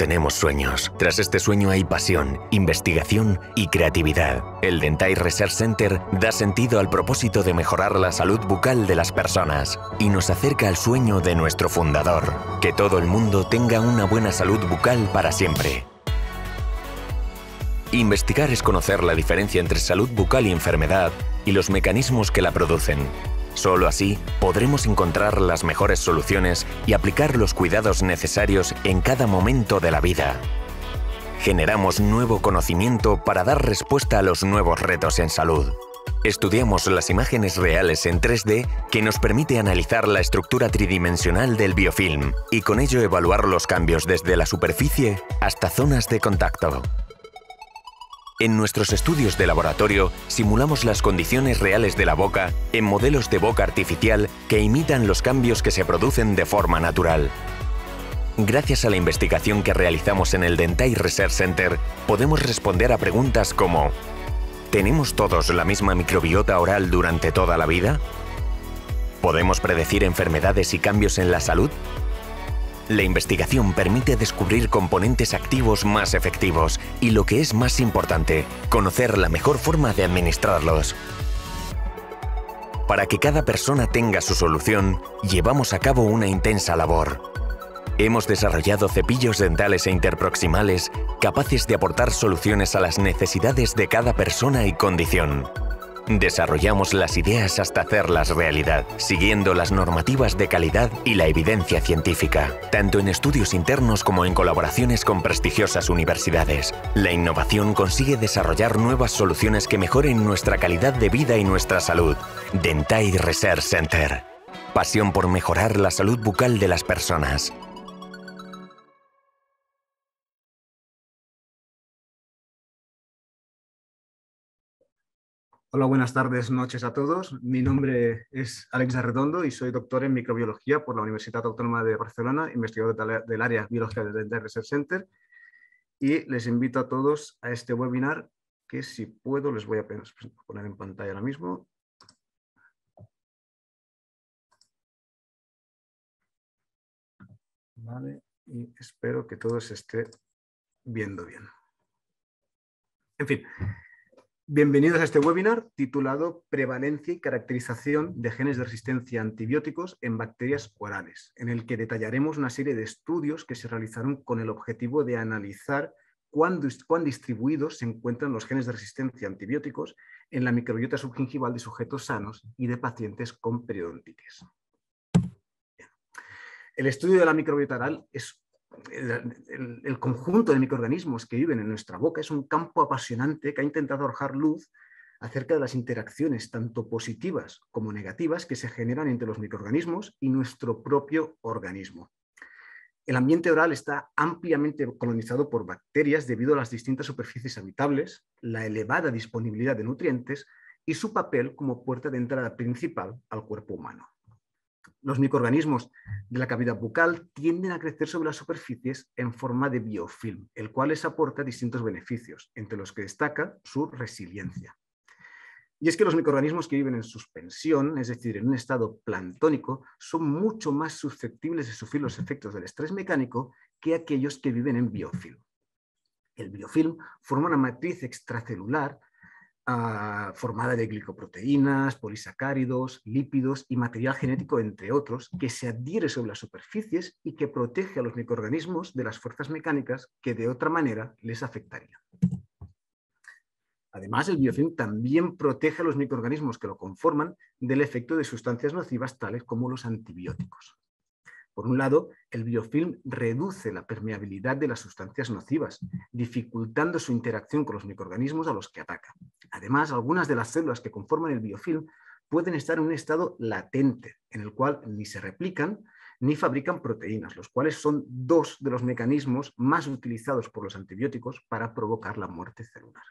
tenemos sueños. Tras este sueño hay pasión, investigación y creatividad. El Dentai Research Center da sentido al propósito de mejorar la salud bucal de las personas y nos acerca al sueño de nuestro fundador, que todo el mundo tenga una buena salud bucal para siempre. Investigar es conocer la diferencia entre salud bucal y enfermedad y los mecanismos que la producen. Solo así podremos encontrar las mejores soluciones y aplicar los cuidados necesarios en cada momento de la vida. Generamos nuevo conocimiento para dar respuesta a los nuevos retos en salud. Estudiamos las imágenes reales en 3D que nos permite analizar la estructura tridimensional del biofilm y con ello evaluar los cambios desde la superficie hasta zonas de contacto. En nuestros estudios de laboratorio simulamos las condiciones reales de la boca en modelos de boca artificial que imitan los cambios que se producen de forma natural. Gracias a la investigación que realizamos en el Dentai Research Center, podemos responder a preguntas como ¿Tenemos todos la misma microbiota oral durante toda la vida? ¿Podemos predecir enfermedades y cambios en la salud? La investigación permite descubrir componentes activos más efectivos y, lo que es más importante, conocer la mejor forma de administrarlos. Para que cada persona tenga su solución, llevamos a cabo una intensa labor. Hemos desarrollado cepillos dentales e interproximales capaces de aportar soluciones a las necesidades de cada persona y condición desarrollamos las ideas hasta hacerlas realidad, siguiendo las normativas de calidad y la evidencia científica, tanto en estudios internos como en colaboraciones con prestigiosas universidades. La innovación consigue desarrollar nuevas soluciones que mejoren nuestra calidad de vida y nuestra salud. Dentai Research Center. Pasión por mejorar la salud bucal de las personas. Hola, buenas tardes, noches a todos. Mi nombre es Alex Arredondo y soy doctor en microbiología por la Universidad Autónoma de Barcelona, investigador del área biológica del Research Center. Y les invito a todos a este webinar que si puedo les voy a poner en pantalla ahora mismo. Vale, y espero que todos se esté viendo bien. En fin, Bienvenidos a este webinar titulado Prevalencia y caracterización de genes de resistencia antibióticos en bacterias orales, en el que detallaremos una serie de estudios que se realizaron con el objetivo de analizar cuán, cuán distribuidos se encuentran los genes de resistencia a antibióticos en la microbiota subgingival de sujetos sanos y de pacientes con periodontitis. El estudio de la microbiota oral es el, conjunto de microorganismos que viven en nuestra boca es un campo apasionante que ha intentado arrojar luz acerca de las interacciones tanto positivas como negativas que se generan entre los microorganismos y nuestro propio organismo. El ambiente oral está ampliamente colonizado por bacterias debido a las distintas superficies habitables, la elevada disponibilidad de nutrientes y su papel como puerta de entrada principal al cuerpo humano los microorganismos de la cavidad bucal tienden a crecer sobre las superficies en forma de biofilm, el cual les aporta distintos beneficios, entre los que destaca su resiliencia. Y es que los microorganismos que viven en suspensión, es decir, en un estado planctónico, son mucho más susceptibles de sufrir los efectos del estrés mecánico que aquellos que viven en biofilm. El biofilm forma una matriz extracelular Ah, formada de glicoproteínas, polisacáridos, lípidos y material genético, entre otros, que se adhiere sobre las superficies y que protege a los microorganismos de las fuerzas mecánicas que de otra manera les afectarían. Además, el biofilm también protege a los microorganismos que lo conforman del efecto de sustancias nocivas tales como los antibióticos. Por un lado, el biofilm reduce la permeabilidad de las sustancias nocivas, dificultando su interacción con los microorganismos a los que ataca. Además, algunas de las células que conforman el biofilm pueden estar en un estado latente, en el cual ni se replican ni fabrican proteínas, los cuales son dos de los mecanismos más utilizados por los antibióticos para provocar la muerte celular.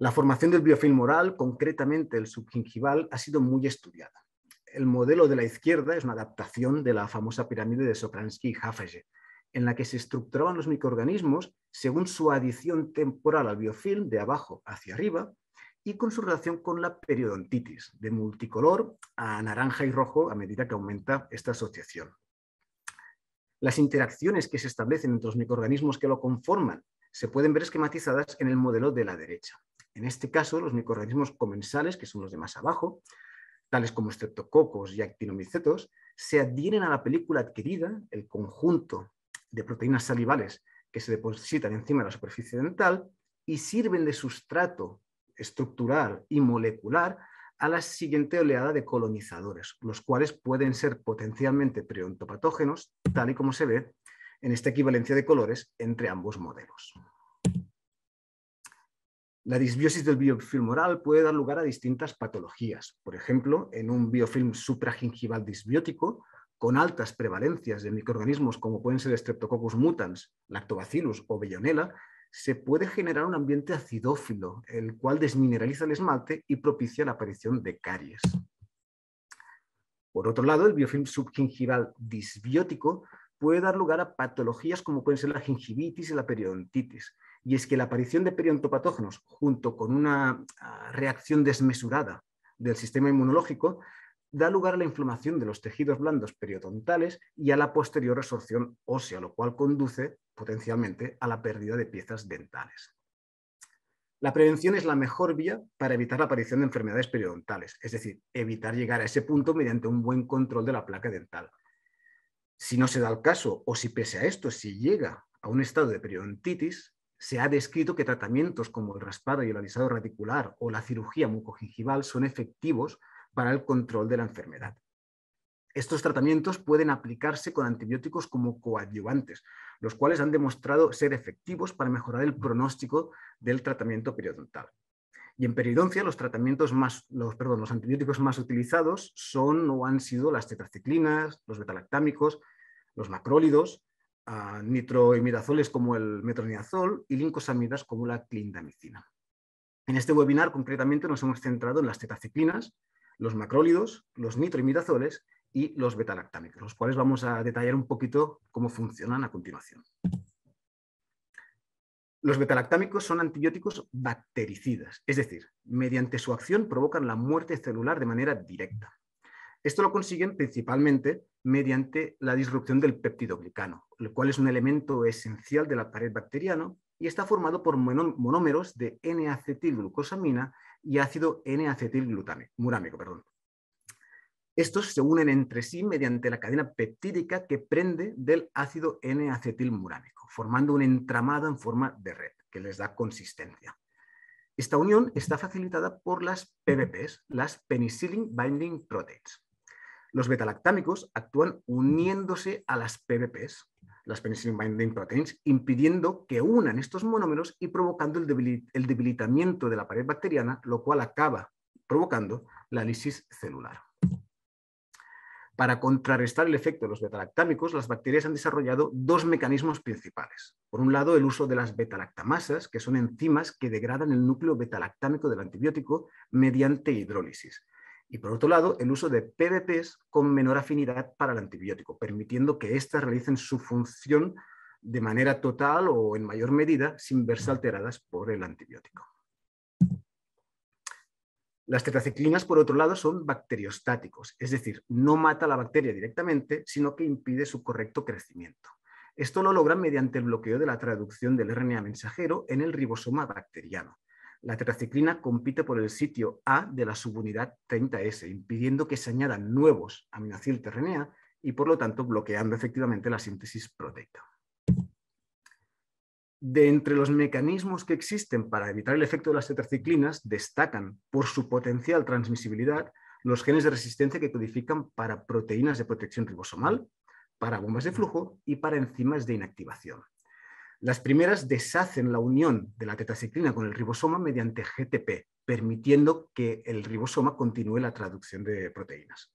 La formación del biofilm oral, concretamente el subgingival, ha sido muy estudiada el modelo de la izquierda es una adaptación de la famosa pirámide de Sopransky y Hafege, en la que se estructuraban los microorganismos según su adición temporal al biofilm de abajo hacia arriba y con su relación con la periodontitis, de multicolor a naranja y rojo a medida que aumenta esta asociación. Las interacciones que se establecen entre los microorganismos que lo conforman se pueden ver esquematizadas en el modelo de la derecha. En este caso, los microorganismos comensales, que son los de más abajo, tales como estreptococos y actinomicetos, se adhieren a la película adquirida, el conjunto de proteínas salivales que se depositan encima de la superficie dental y sirven de sustrato estructural y molecular a la siguiente oleada de colonizadores, los cuales pueden ser potencialmente preontopatógenos, tal y como se ve en esta equivalencia de colores entre ambos modelos. La disbiosis del biofilm oral puede dar lugar a distintas patologías. Por ejemplo, en un biofilm supragingival disbiótico, con altas prevalencias de microorganismos como pueden ser Streptococcus mutans, Lactobacillus o Bellonella, se puede generar un ambiente acidófilo, el cual desmineraliza el esmalte y propicia la aparición de caries. Por otro lado, el biofilm subgingival disbiótico puede dar lugar a patologías como pueden ser la gingivitis y la periodontitis, y es que la aparición de periodontopatógenos junto con una ah, reacción desmesurada del sistema inmunológico da lugar a la inflamación de los tejidos blandos periodontales y a la posterior resorción ósea, lo cual conduce potencialmente a la pérdida de piezas dentales. La prevención es la mejor vía para evitar la aparición de enfermedades periodontales, es decir, evitar llegar a ese punto mediante un buen control de la placa dental. Si no se da el caso o si pese a esto, si llega a un estado de periodontitis, se ha descrito que tratamientos como el raspado y el alisado radicular o la cirugía mucogingival son efectivos para el control de la enfermedad. Estos tratamientos pueden aplicarse con antibióticos como coadyuvantes, los cuales han demostrado ser efectivos para mejorar el pronóstico del tratamiento periodontal. Y en periodoncia, los, tratamientos más, los, los antibióticos más utilizados son o han sido las tetraciclinas, los betalactámicos, los macrólidos, a como el metronidazol y lincosamidas como la clindamicina. En este webinar concretamente nos hemos centrado en las tetaciclinas, los macrólidos, los nitroimidazoles y los betalactámicos, los cuales vamos a detallar un poquito cómo funcionan a continuación. Los betalactámicos son antibióticos bactericidas, es decir, mediante su acción provocan la muerte celular de manera directa. Esto lo consiguen principalmente mediante la disrupción del peptidoglicano, el cual es un elemento esencial de la pared bacteriana y está formado por monómeros de N-acetilglucosamina y ácido N-acetilglutámico. Perdón. Estos se unen entre sí mediante la cadena peptídica que prende del ácido N-acetilmurámico, formando un entramado en forma de red que les da consistencia. Esta unión está facilitada por las PBPs, las Penicillin Binding Proteins, los betalactámicos actúan uniéndose a las PBPs, las penicillin binding proteins, impidiendo que unan estos monómeros y provocando el, debilitamiento de la pared bacteriana, lo cual acaba provocando la lisis celular. Para contrarrestar el efecto de los betalactámicos, las bacterias han desarrollado dos mecanismos principales. Por un lado, el uso de las betalactamasas, que son enzimas que degradan el núcleo betalactámico del antibiótico mediante hidrólisis. Y por otro lado, el uso de PBPs con menor afinidad para el antibiótico, permitiendo que éstas realicen su función de manera total o en mayor medida sin verse alteradas por el antibiótico. Las tetraciclinas, por otro lado, son bacteriostáticos, es decir, no mata a la bacteria directamente, sino que impide su correcto crecimiento. Esto lo logran mediante el bloqueo de la traducción del RNA mensajero en el ribosoma bacteriano, la tetraciclina compite por el sitio A de la subunidad 30S, impidiendo que se añadan nuevos RNA y por lo tanto bloqueando efectivamente la síntesis proteica. De entre los mecanismos que existen para evitar el efecto de las tetraciclinas, destacan por su potencial transmisibilidad los genes de resistencia que codifican para proteínas de protección ribosomal, para bombas de flujo y para enzimas de inactivación. Las primeras deshacen la unión de la tetraciclina con el ribosoma mediante GTP, permitiendo que el ribosoma continúe la traducción de proteínas.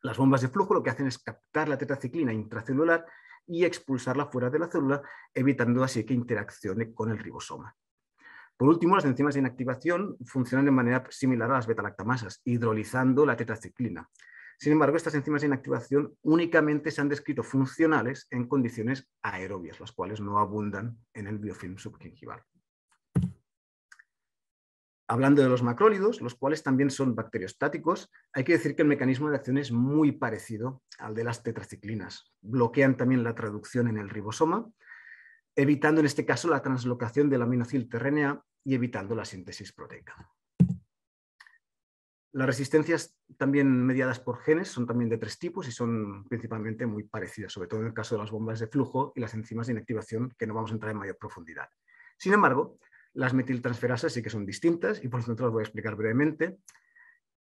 Las bombas de flujo lo que hacen es captar la tetraciclina intracelular y expulsarla fuera de la célula, evitando así que interaccione con el ribosoma. Por último, las enzimas de inactivación funcionan de manera similar a las beta-lactamasas, hidrolizando la tetraciclina. Sin embargo, estas enzimas de inactivación únicamente se han descrito funcionales en condiciones aerobias, las cuales no abundan en el biofilm subgingival. Hablando de los macrólidos, los cuales también son bacteriostáticos, hay que decir que el mecanismo de acción es muy parecido al de las tetraciclinas. Bloquean también la traducción en el ribosoma, evitando en este caso la translocación del aminocil y evitando la síntesis proteica. Las resistencias también mediadas por genes son también de tres tipos y son principalmente muy parecidas, sobre todo en el caso de las bombas de flujo y las enzimas de inactivación, que no vamos a entrar en mayor profundidad. Sin embargo, las metiltransferasas sí que son distintas y por lo tanto las voy a explicar brevemente.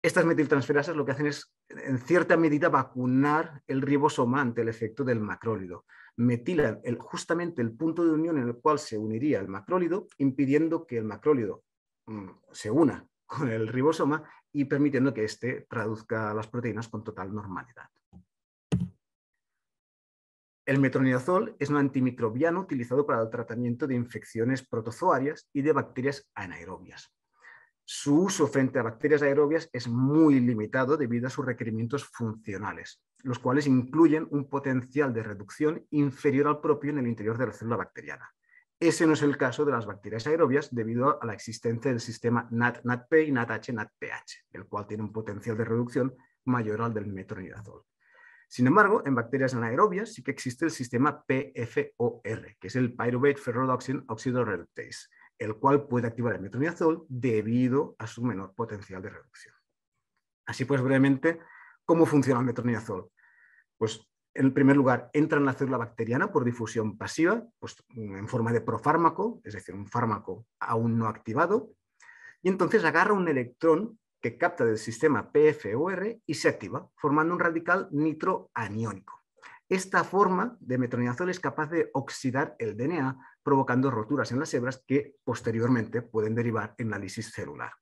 Estas metiltransferasas lo que hacen es, en cierta medida, vacunar el ribosoma ante el efecto del macrólido. Metilan justamente el punto de unión en el cual se uniría el macrólido, impidiendo que el macrólido mm, se una con el ribosoma y permitiendo que éste traduzca las proteínas con total normalidad. El metronidazol es un antimicrobiano utilizado para el tratamiento de infecciones protozoarias y de bacterias anaerobias. Su uso frente a bacterias aerobias es muy limitado debido a sus requerimientos funcionales, los cuales incluyen un potencial de reducción inferior al propio en el interior de la célula bacteriana. Ese no es el caso de las bacterias aerobias debido a la existencia del sistema nat y NATH-NATPH, el cual tiene un potencial de reducción mayor al del metronidazol. Sin embargo, en bacterias anaerobias sí que existe el sistema PFOR, que es el pyruvate ferrodoxin oxidoreductase, el cual puede activar el metronidazol debido a su menor potencial de reducción. Así pues, brevemente, ¿cómo funciona el metronidazol? Pues en primer lugar, entra en la célula bacteriana por difusión pasiva, pues, en forma de profármaco, es decir, un fármaco aún no activado, y entonces agarra un electrón que capta del sistema PFOR y se activa, formando un radical nitroaniónico. Esta forma de metronidazol es capaz de oxidar el DNA, provocando roturas en las hebras que posteriormente pueden derivar en la lisis celular.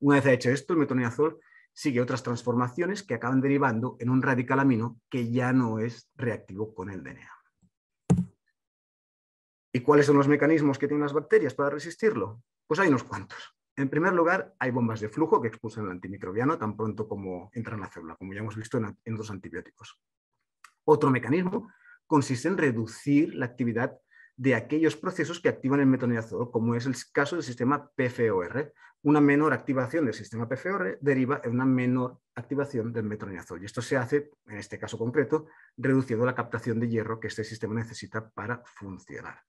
Una vez hecho esto, el metronidazol sigue otras transformaciones que acaban derivando en un radical amino que ya no es reactivo con el DNA. ¿Y cuáles son los mecanismos que tienen las bacterias para resistirlo? Pues hay unos cuantos. En primer lugar, hay bombas de flujo que expulsan el antimicrobiano tan pronto como entra en la célula, como ya hemos visto en, los antibióticos. Otro mecanismo consiste en reducir la actividad de aquellos procesos que activan el metronidazol, como es el caso del sistema PFOR. Una menor activación del sistema PFOR deriva en una menor activación del metronidazol Y esto se hace, en este caso concreto, reduciendo la captación de hierro que este sistema necesita para funcionar.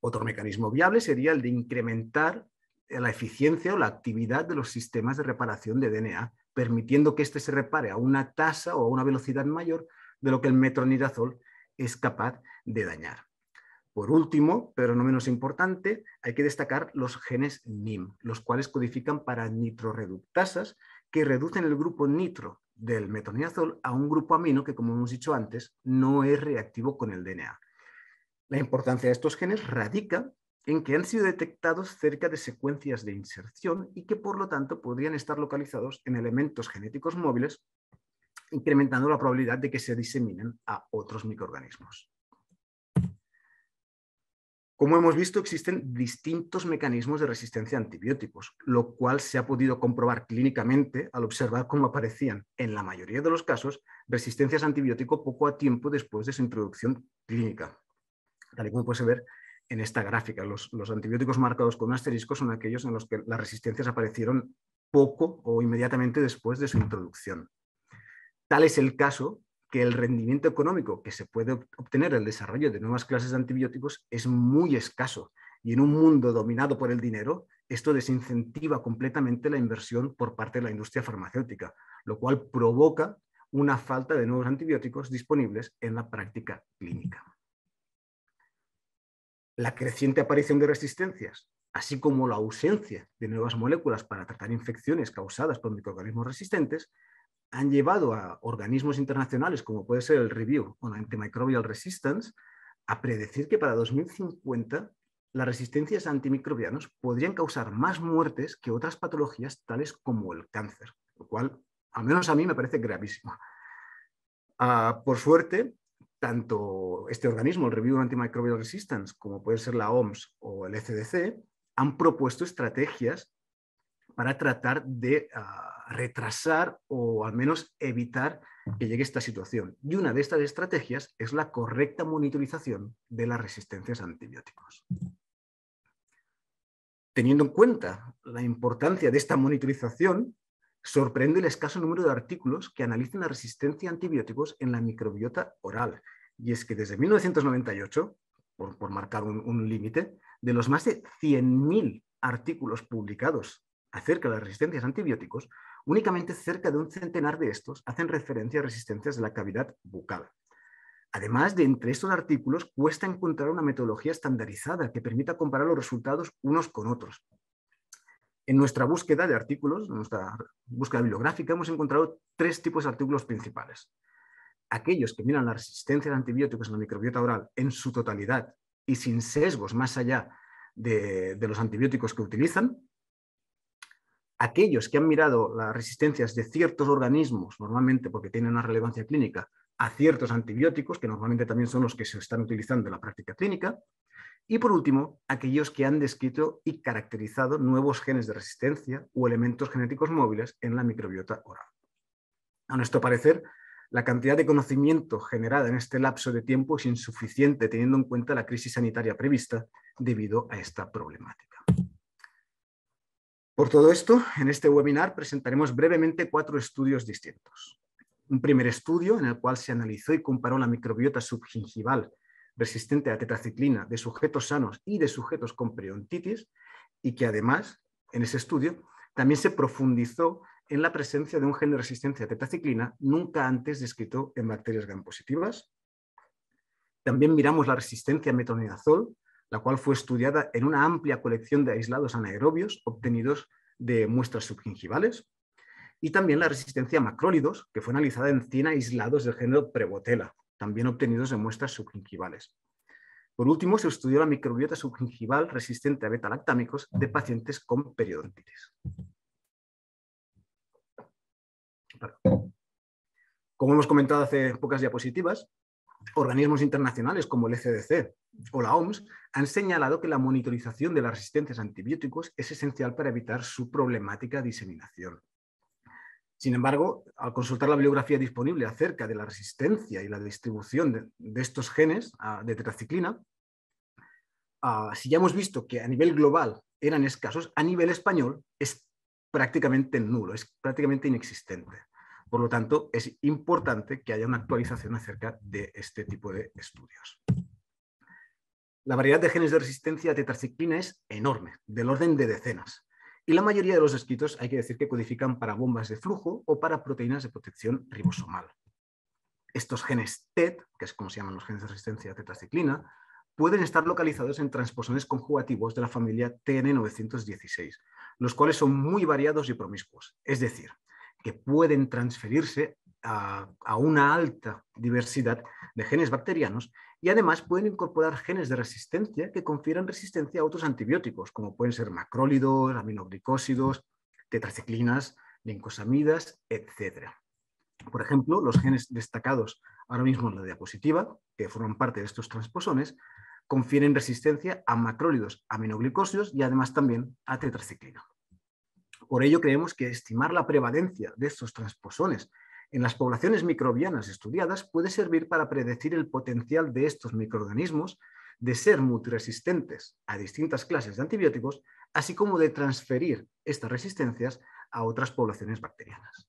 Otro mecanismo viable sería el de incrementar la eficiencia o la actividad de los sistemas de reparación de DNA, permitiendo que éste se repare a una tasa o a una velocidad mayor de lo que el metronidazol es capaz de dañar. Por último, pero no menos importante, hay que destacar los genes NIM, los cuales codifican para nitroreductasas que reducen el grupo nitro del metonidazol a un grupo amino que, como hemos dicho antes, no es reactivo con el DNA. La importancia de estos genes radica en que han sido detectados cerca de secuencias de inserción y que, por lo tanto, podrían estar localizados en elementos genéticos móviles, incrementando la probabilidad de que se diseminen a otros microorganismos. Como hemos visto, existen distintos mecanismos de resistencia a antibióticos, lo cual se ha podido comprobar clínicamente al observar cómo aparecían, en la mayoría de los casos, resistencias a antibiótico poco a tiempo después de su introducción clínica. Tal y como puede ver en esta gráfica, los, antibióticos marcados con un asterisco son aquellos en los que las resistencias aparecieron poco o inmediatamente después de su introducción. Tal es el caso que el rendimiento económico que se puede obtener del desarrollo de nuevas clases de antibióticos es muy escaso y en un mundo dominado por el dinero, esto desincentiva completamente la inversión por parte de la industria farmacéutica, lo cual provoca una falta de nuevos antibióticos disponibles en la práctica clínica. La creciente aparición de resistencias, así como la ausencia de nuevas moléculas para tratar infecciones causadas por microorganismos resistentes, han llevado a organismos internacionales, como puede ser el Review on Antimicrobial Resistance, a predecir que para 2050 las resistencias antimicrobianas podrían causar más muertes que otras patologías tales como el cáncer, lo cual, al menos a mí, me parece gravísimo. Ah, por suerte, tanto este organismo, el Review on Antimicrobial Resistance, como puede ser la OMS o el CDC, e han propuesto estrategias para tratar de ah, retrasar o al menos evitar que llegue esta situación. Y una de estas estrategias es la correcta monitorización de las resistencias a antibióticos. Teniendo en cuenta la importancia de esta monitorización, sorprende el escaso número de artículos que analicen la resistencia a antibióticos en la microbiota oral. Y es que desde 1998, por, por marcar un límite, de los más de 100.000 artículos publicados acerca de las resistencias a antibióticos, únicamente cerca de un centenar de estos hacen referencia a resistencias de la cavidad bucal. Además de entre estos artículos, cuesta encontrar una metodología estandarizada que permita comparar los resultados unos con otros. En nuestra búsqueda de artículos, en nuestra búsqueda bibliográfica, hemos encontrado tres tipos de artículos principales. Aquellos que miran la resistencia a antibióticos en la microbiota oral en su totalidad y sin sesgos más allá de, de los antibióticos que utilizan, aquellos que han mirado las resistencias de ciertos organismos, normalmente porque tienen una relevancia clínica, a ciertos antibióticos, que normalmente también son los que se están utilizando en la práctica clínica, y por último, aquellos que han descrito y caracterizado nuevos genes de resistencia o elementos genéticos móviles en la microbiota oral. A nuestro parecer, la cantidad de conocimiento generada en este lapso de tiempo es insuficiente teniendo en cuenta la crisis sanitaria prevista debido a esta problemática. Por todo esto, en este webinar presentaremos brevemente cuatro estudios distintos. Un primer estudio en el cual se analizó y comparó la microbiota subgingival resistente a tetraciclina de sujetos sanos y de sujetos con periodontitis y que además, en ese estudio, también se profundizó en la presencia de un gen de resistencia a tetraciclina nunca antes descrito en bacterias gram positivas. También miramos la resistencia a metronidazol, la cual fue estudiada en una amplia colección de aislados anaerobios obtenidos de muestras subgingivales, y también la resistencia a macrólidos, que fue analizada en 100 aislados del género Prebotela, también obtenidos de muestras subgingivales. Por último, se estudió la microbiota subgingival resistente a beta-lactámicos de pacientes con periodontitis. Como hemos comentado hace pocas diapositivas, organismos internacionales como el CDC o la OMS han señalado que la monitorización de las resistencias a antibióticos es esencial para evitar su problemática diseminación. Sin embargo, al consultar la bibliografía disponible acerca de la resistencia y la distribución de, estos genes ah, de tetraciclina, ah, si ya hemos visto que a nivel global eran escasos, a nivel español es prácticamente nulo, es prácticamente inexistente. Por lo tanto, es importante que haya una actualización acerca de este tipo de estudios. La variedad de genes de resistencia a tetraciclina es enorme, del orden de decenas. Y la mayoría de los escritos hay que decir que codifican para bombas de flujo o para proteínas de protección ribosomal. Estos genes TET, e que es como se llaman los genes de resistencia a tetraciclina, pueden estar localizados en transposones conjugativos de la familia TN916, los cuales son muy variados y promiscuos. Es decir, que pueden transferirse a, una alta diversidad de genes bacterianos y además pueden incorporar genes de resistencia que confieran resistencia a otros antibióticos, como pueden ser macrólidos, aminoglicósidos, tetraciclinas, lincosamidas, etc. Por ejemplo, los genes destacados ahora mismo en la diapositiva, que forman parte de estos transposones, confieren resistencia a macrólidos, aminoglicósidos y además también a tetraciclina. Por ello creemos que estimar la prevalencia de estos transposones en las poblaciones microbianas estudiadas puede servir para predecir el potencial de estos microorganismos de ser multiresistentes a distintas clases de antibióticos, así como de transferir estas resistencias a otras poblaciones bacterianas.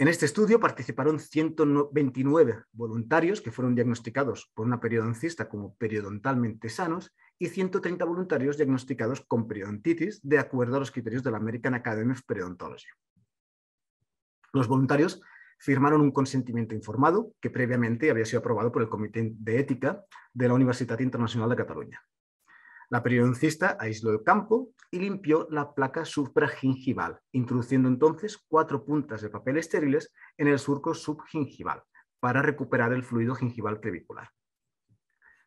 En este estudio participaron 129 voluntarios que fueron diagnosticados por una periodoncista como periodontalmente sanos y 130 voluntarios diagnosticados con periodontitis de acuerdo a los criterios de la American Academy of Periodontology. Los voluntarios firmaron un consentimiento informado que previamente había sido aprobado por el Comité de Ética de la Universidad Internacional de Cataluña. La periodoncista aisló el campo y limpió la placa supragingival, introduciendo entonces cuatro puntas de papel estériles en el surco subgingival para recuperar el fluido gingival clavicular.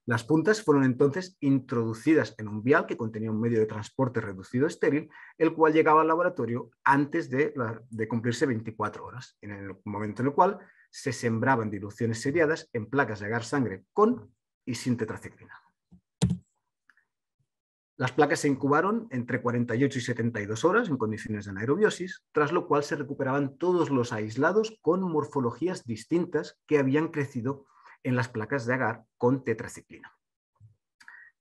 Las puntas fueron entonces introducidas en un vial que contenía un medio de transporte reducido estéril, el cual llegaba al laboratorio antes de, cumplirse 24 horas, en el momento en el cual se sembraban diluciones seriadas en placas de agar sangre con y sin tetraciclina. Las placas se incubaron entre 48 y 72 horas en condiciones de anaerobiosis, tras lo cual se recuperaban todos los aislados con morfologías distintas que habían crecido en las placas de agar con tetraciclina.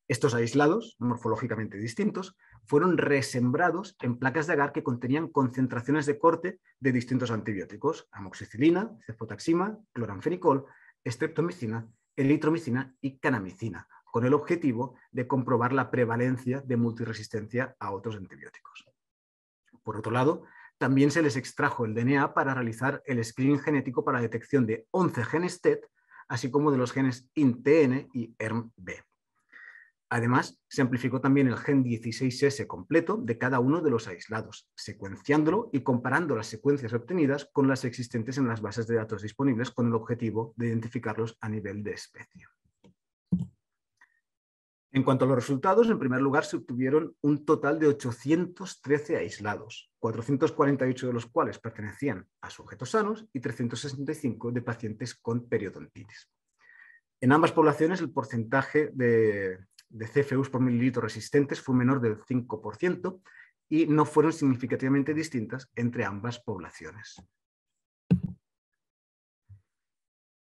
Estos aislados, morfológicamente distintos, fueron resembrados en placas de agar que contenían concentraciones de corte de distintos antibióticos, amoxicilina, cefotaxima, cloranfenicol, estreptomicina, elitromicina y canamicina, con el objetivo de comprobar la prevalencia de multiresistencia a otros antibióticos. Por otro lado, también se les extrajo el DNA para realizar el screening genético para la detección de 11 genes TET e así como de los genes INTN y ERMB. Además, se amplificó también el gen 16S completo de cada uno de los aislados, secuenciándolo y comparando las secuencias obtenidas con las existentes en las bases de datos disponibles con el objetivo de identificarlos a nivel de especie. En cuanto a los resultados, en primer lugar se obtuvieron un total de 813 aislados, 448 de los cuales pertenecían a sujetos sanos y 365 de pacientes con periodontitis. En ambas poblaciones el porcentaje de, de CFUs por mililitro resistentes fue menor del 5% y no fueron significativamente distintas entre ambas poblaciones.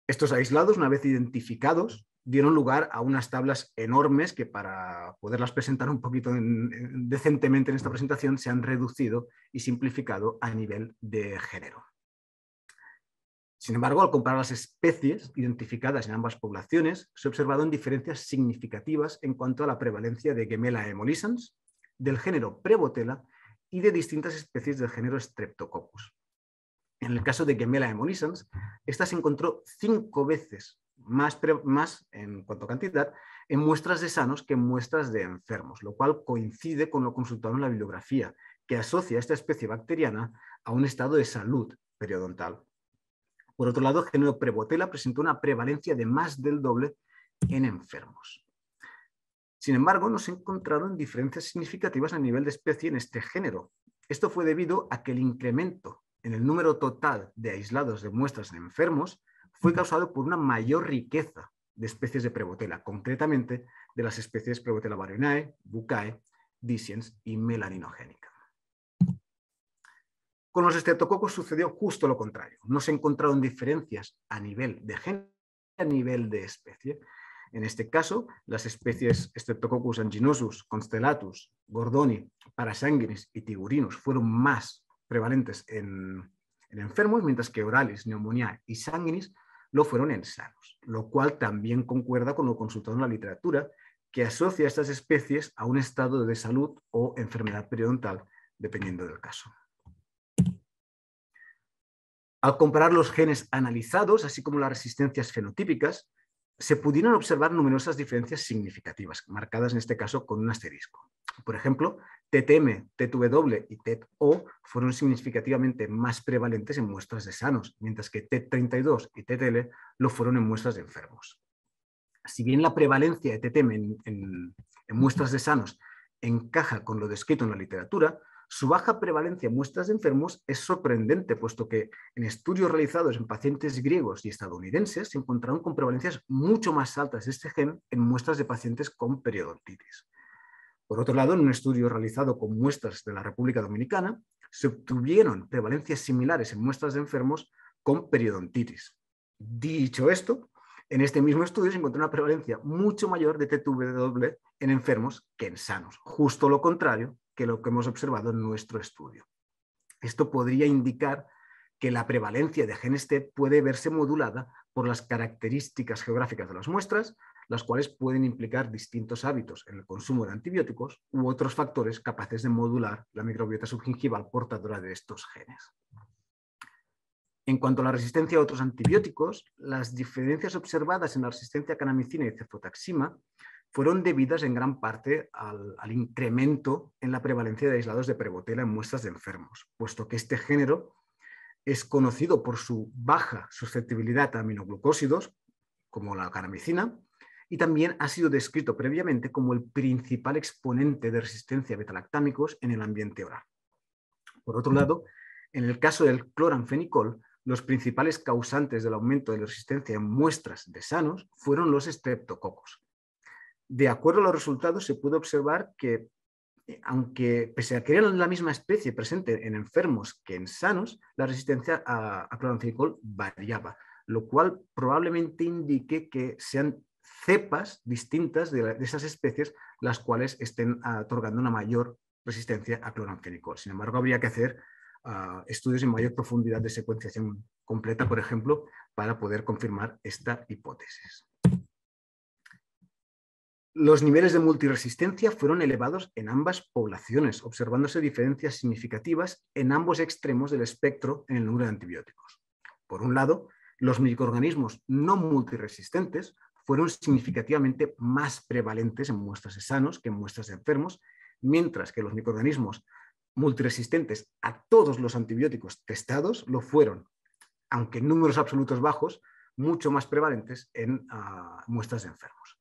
Estos aislados, una vez identificados, dieron lugar a unas tablas enormes que para poderlas presentar un poquito decentemente en esta presentación se han reducido y simplificado a nivel de género. Sin embargo, al comparar las especies identificadas en ambas poblaciones, se observaron diferencias significativas en cuanto a la prevalencia de Gemela hemolysans, del género Prebotela y de distintas especies del género Streptococcus. En el caso de Gemela hemolysans, esta se encontró cinco veces más, en cuanto a cantidad en muestras de sanos que en muestras de enfermos, lo cual coincide con lo consultado en la bibliografía, que asocia a esta especie bacteriana a un estado de salud periodontal. Por otro lado, Genio Prevotela presentó una prevalencia de más del doble en enfermos. Sin embargo, no se encontraron diferencias significativas a nivel de especie en este género. Esto fue debido a que el incremento en el número total de aislados de muestras de enfermos fue causado por una mayor riqueza de especies de prebotela, concretamente de las especies Prebotella barionae, Bucae, disiens y Melaninogénica. Con los estreptococos sucedió justo lo contrario. No se encontraron diferencias a nivel de género, a nivel de especie. En este caso, las especies Streptococcus anginosus, Constellatus, Gordoni, Parasanguinis y Tigurinus fueron más prevalentes en, enfermos, mientras que Oralis, neumonía y Sanguinis lo fueron en sanos, lo cual también concuerda con lo consultado en la literatura, que asocia a estas especies a un estado de salud o enfermedad periodontal, dependiendo del caso. Al comparar los genes analizados, así como las resistencias fenotípicas, se pudieron observar numerosas diferencias significativas, marcadas en este caso con un asterisco. Por ejemplo, TTM, TTW y TETO fueron significativamente más prevalentes en muestras de sanos, mientras que t 32 y TTL lo fueron en muestras de enfermos. Si bien la prevalencia de TTM en muestras de sanos encaja con lo descrito en la literatura, su baja prevalencia en muestras de enfermos es sorprendente, puesto que en estudios realizados en pacientes griegos y estadounidenses se encontraron con prevalencias mucho más altas de este gen en muestras de pacientes con periodontitis. Por otro lado, en un estudio realizado con muestras de la República Dominicana, se obtuvieron prevalencias similares en muestras de enfermos con periodontitis. Dicho esto, en este mismo estudio se encontró una prevalencia mucho mayor de 2 en enfermos que en sanos, justo lo contrario que lo que hemos observado en nuestro estudio. Esto podría indicar que la prevalencia de genes T puede verse modulada por las características geográficas de las muestras, las cuales pueden implicar distintos hábitos en el consumo de antibióticos u otros factores capaces de modular la microbiota subgingival portadora de estos genes. En cuanto a la resistencia a otros antibióticos, las diferencias observadas en la resistencia a canamicina y cefotaxima fueron debidas en gran parte al, incremento en la prevalencia de aislados de prebotela en muestras de enfermos, puesto que este género es conocido por su baja susceptibilidad a aminoglucósidos, como la caramicina y también ha sido descrito previamente como el principal exponente de resistencia a betalactámicos en el ambiente oral. Por otro lado, en el caso del cloranfenicol, los principales causantes del aumento de la resistencia en muestras de sanos fueron los estreptococos, de acuerdo a los resultados, se pudo observar que, eh, aunque pese a que eran la misma especie presente en enfermos que en sanos, la resistencia a, a cloranfenicol variaba, lo cual probablemente indique que sean cepas distintas de, esas especies las cuales estén ah, otorgando una mayor resistencia a cloranfenicol. Sin embargo, habría que hacer ah, estudios en mayor profundidad de secuenciación completa, por ejemplo, para poder confirmar esta hipótesis. Los niveles de multiresistencia fueron elevados en ambas poblaciones, observándose diferencias significativas en ambos extremos del espectro en el número de antibióticos. Por un lado, los microorganismos no multiresistentes fueron significativamente más prevalentes en muestras de sanos que en muestras de enfermos, mientras que los microorganismos multiresistentes a todos los antibióticos testados lo fueron, aunque en números absolutos bajos, mucho más prevalentes en ah, muestras de enfermos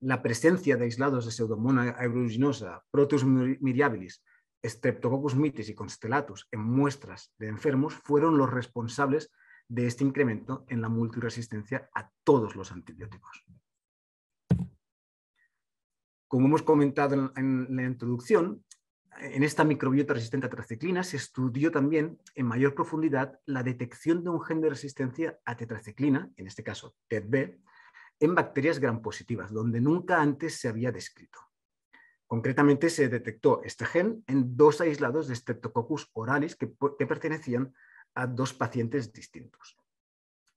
la presencia de aislados de Pseudomonas aeruginosa, Proteus miriabilis, Streptococcus mitis y Constellatus en muestras de enfermos fueron los responsables de este incremento en la multiresistencia a todos los antibióticos. Como hemos comentado en la introducción, en esta microbiota resistente a tetraciclina se estudió también en mayor profundidad la detección de un gen de resistencia a tetraciclina, en este caso TETB, en bacterias grampositivas, donde nunca antes se había descrito. Concretamente se detectó este gen en dos aislados de Streptococcus oralis que pertenecían a dos pacientes distintos.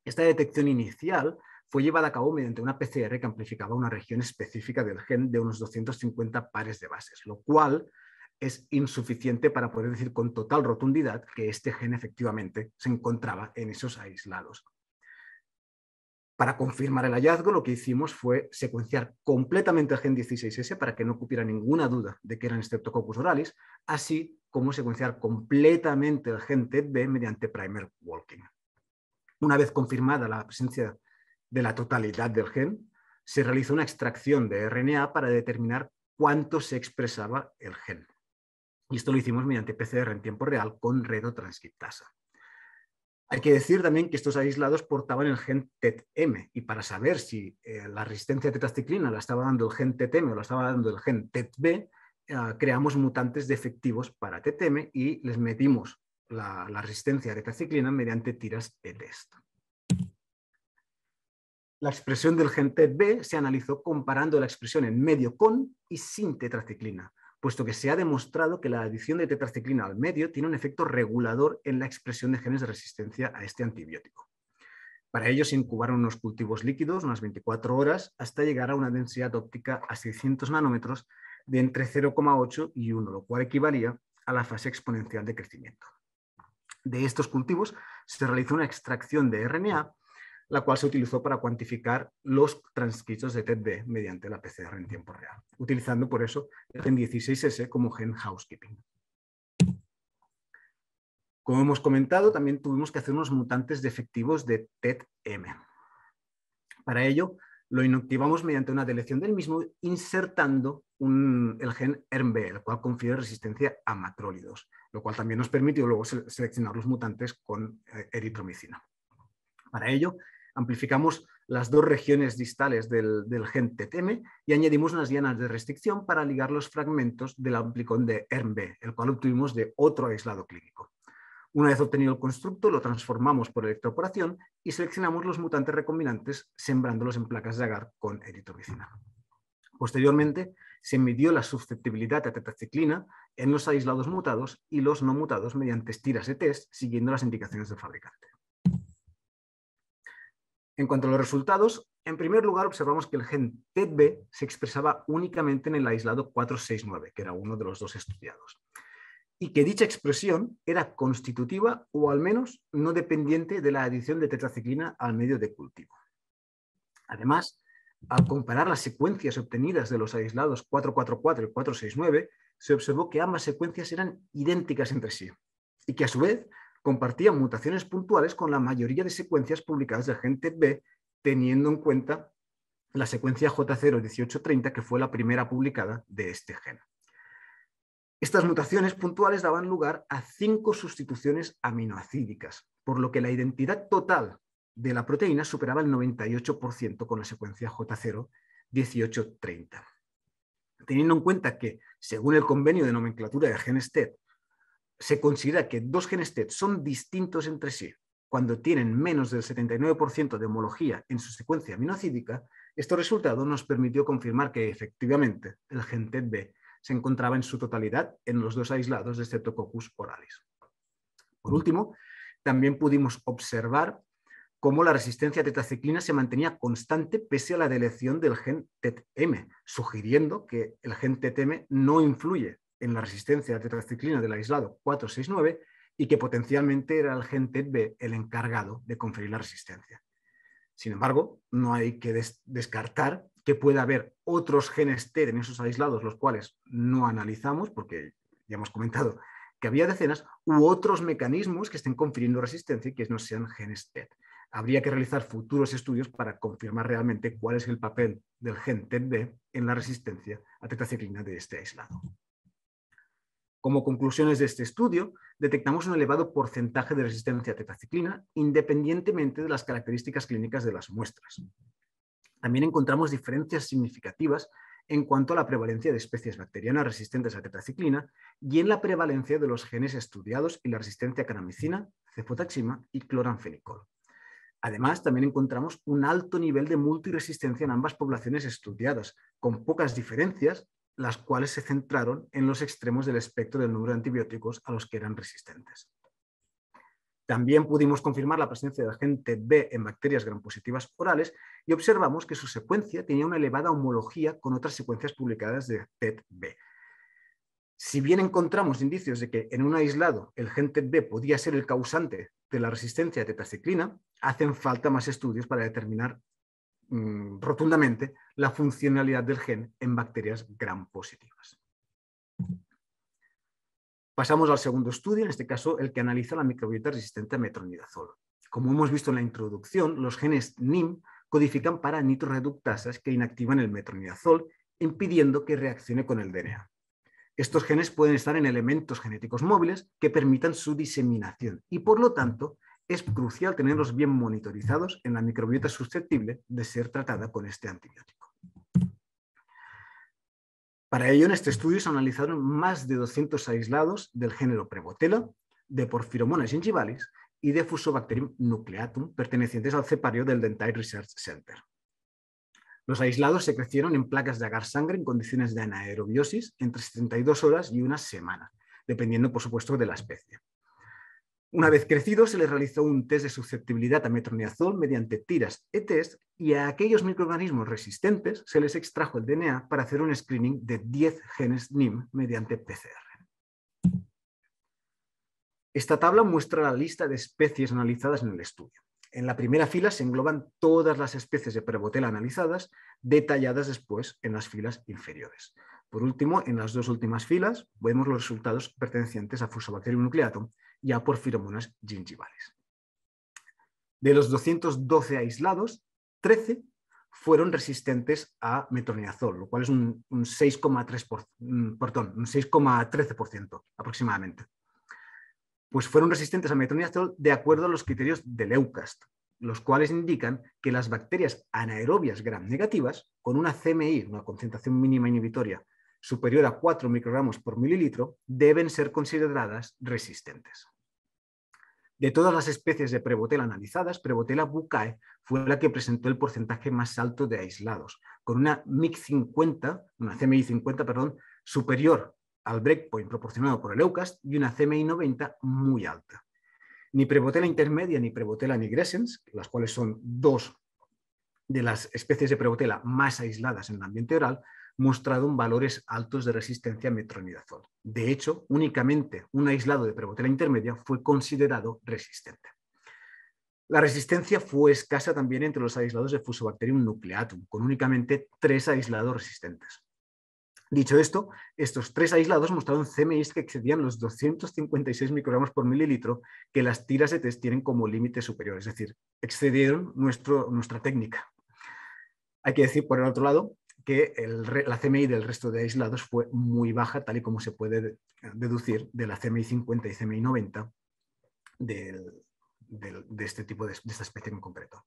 Esta detección inicial fue llevada a cabo mediante una PCR que amplificaba una región específica del gen de unos 250 pares de bases, lo cual es insuficiente para poder decir con total rotundidad que este gen efectivamente se encontraba en esos aislados. Para confirmar el hallazgo, lo que hicimos fue secuenciar completamente el gen 16S para que no cupiera ninguna duda de que eran Streptococcus oralis, así como secuenciar completamente el gen 18b mediante primer walking. Una vez confirmada la presencia de la totalidad del gen, se realizó una extracción de RNA para determinar cuánto se expresaba el gen. Y esto lo hicimos mediante PCR en tiempo real con redotranscriptasa. Hay que decir también que estos aislados portaban el gen TETM y para saber si eh, la resistencia a tetraciclina la estaba dando el gen TETM o la estaba dando el gen TETB, eh, creamos mutantes defectivos para TETM y les metimos la, resistencia a tetraciclina mediante tiras de test. La expresión del gen TETB se analizó comparando la expresión en medio con y sin tetraciclina puesto que se ha demostrado que la adición de tetraciclina al medio tiene un efecto regulador en la expresión de genes de resistencia a este antibiótico. Para ello se incubaron unos cultivos líquidos unas 24 horas hasta llegar a una densidad óptica a 600 nanómetros de entre 0,8 y 1, lo cual equivalía a la fase exponencial de crecimiento. De estos cultivos se realizó una extracción de RNA la cual se utilizó para cuantificar los transcritos de TED-B mediante la PCR en tiempo real, utilizando por eso el gen 16S como gen housekeeping. Como hemos comentado, también tuvimos que hacer unos mutantes defectivos de TED-M. Para ello, lo inactivamos mediante una delección del mismo, insertando el gen ERMB, el cual confiere resistencia a matrólidos, lo cual también nos permitió luego seleccionar los mutantes con eh, eritromicina. Para ello, Amplificamos las dos regiones distales del, gen TTM y añadimos unas dianas de restricción para ligar los fragmentos del amplicón de ERMB, el cual obtuvimos de otro aislado clínico. Una vez obtenido el constructo, lo transformamos por electroporación y seleccionamos los mutantes recombinantes sembrándolos en placas de agar con eritromicina. Posteriormente, se midió la susceptibilidad a tetraciclina en los aislados mutados y los no mutados mediante tiras de test siguiendo las indicaciones del fabricante. En cuanto a los resultados, en primer lugar observamos que el gen TETB se expresaba únicamente en el aislado 469, que era uno de los dos estudiados, y que dicha expresión era constitutiva o al menos no dependiente de la adición de tetraciclina al medio de cultivo. Además, al comparar las secuencias obtenidas de los aislados 444 y 469, se observó que ambas secuencias eran idénticas entre sí y que a su vez compartían mutaciones puntuales con la mayoría de secuencias publicadas de gente B, teniendo en cuenta la secuencia J01830, que fue la primera publicada de este gen. Estas mutaciones puntuales daban lugar a cinco sustituciones aminoacídicas, por lo que la identidad total de la proteína superaba el 98% con la secuencia J01830. Teniendo en cuenta que, según el convenio de nomenclatura de GenSTED, se considera que dos genes TET son distintos entre sí cuando tienen menos del 79% de homología en su secuencia aminocídica, este resultado nos permitió confirmar que efectivamente el gen TET-B se encontraba en su totalidad en los dos aislados de Streptococcus oralis. Por último, también pudimos observar cómo la resistencia a tetraciclina se mantenía constante pese a la delección del gen TET-M, sugiriendo que el gen TET-M no influye en la resistencia a tetraciclina del aislado 469 y que potencialmente era el gen TETB el encargado de conferir la resistencia. Sin embargo, no hay que descartar que pueda haber otros genes TET en esos aislados, los cuales no analizamos, porque ya hemos comentado que había decenas, u otros mecanismos que estén confiriendo resistencia y que no sean genes TET. Habría que realizar futuros estudios para confirmar realmente cuál es el papel del gen TET-B en la resistencia a tetraciclina de este aislado. Como conclusiones de este estudio, detectamos un elevado porcentaje de resistencia a tetraciclina independientemente de las características clínicas de las muestras. También encontramos diferencias significativas en cuanto a la prevalencia de especies bacterianas resistentes a tetraciclina y en la prevalencia de los genes estudiados y la resistencia a canamicina, cefotaxima y cloranfenicol. Además, también encontramos un alto nivel de multiresistencia en ambas poblaciones estudiadas, con pocas diferencias las cuales se centraron en los extremos del espectro del número de antibióticos a los que eran resistentes. También pudimos confirmar la presencia de agente B en bacterias grampositivas orales y observamos que su secuencia tenía una elevada homología con otras secuencias publicadas de TET-B. Si bien encontramos indicios de que en un aislado el gen TET-B podía ser el causante de la resistencia a tetaciclina, hacen falta más estudios para determinar Mm, rotundamente la funcionalidad del gen en bacterias gram positivas. Pasamos al segundo estudio, en este caso el que analiza la microbiota resistente a metronidazol. Como hemos visto en la introducción, los genes NIM codifican para nitroreductasas que inactivan el metronidazol, impidiendo que reaccione con el DNA. Estos genes pueden estar en elementos genéticos móviles que permitan su diseminación y, por lo tanto, es crucial tenerlos bien monitorizados en la microbiota susceptible de ser tratada con este antibiótico. Para ello, en este estudio se analizaron más de 200 aislados del género Prevotella, de Porphyromonas gingivalis y de Fusobacterium nucleatum, pertenecientes al cepario del Dental Research Center. Los aislados se crecieron en placas de agar sangre en condiciones de anaerobiosis entre 72 horas y una semana, dependiendo, por supuesto, de la especie. Una vez crecido, se les realizó un test de susceptibilidad a metroniazol mediante tiras E-Test y a aquellos microorganismos resistentes se les extrajo el DNA para hacer un screening de 10 genes NIM mediante PCR. Esta tabla muestra la lista de especies analizadas en el estudio. En la primera fila se engloban todas las especies de prebotela analizadas, detalladas después en las filas inferiores. Por último, en las dos últimas filas, vemos los resultados pertenecientes a Fusobacterium nucleatum, ya por porfiromonas gingivales. De los 212 aislados, 13 fueron resistentes a metronidazol, lo cual es un, un 6,13% mm, aproximadamente. Pues fueron resistentes a metronidazol de acuerdo a los criterios del Leucast, los cuales indican que las bacterias anaerobias gram negativas, con una CMI, una concentración mínima inhibitoria, superior a 4 microgramos por mililitro, deben ser consideradas resistentes. De todas las especies de prebotela analizadas, prebotela bucae fue la que presentó el porcentaje más alto de aislados, con una MIC 50, una CMI 50, perdón, superior al breakpoint proporcionado por el EUCAST y una CMI 90 muy alta. Ni prebotela intermedia ni prebotela nigrescens, las cuales son dos de las especies de prebotela más aisladas en el ambiente oral, mostrado valores altos de resistencia a metronidazol. De hecho, únicamente un aislado de prebotela intermedia fue considerado resistente. La resistencia fue escasa también entre los aislados de Fusobacterium nucleatum, con únicamente tres aislados resistentes. Dicho esto, estos tres aislados mostraron CMIs que excedían los 256 microgramos por mililitro que las tiras de test tienen como límite superior, es decir, excedieron nuestra técnica. Hay que decir, por el otro lado, que la CMI del resto de aislados fue muy baja, tal y como se puede deducir de la CMI 50 y CMI 90 de este tipo de, esta especie en concreto.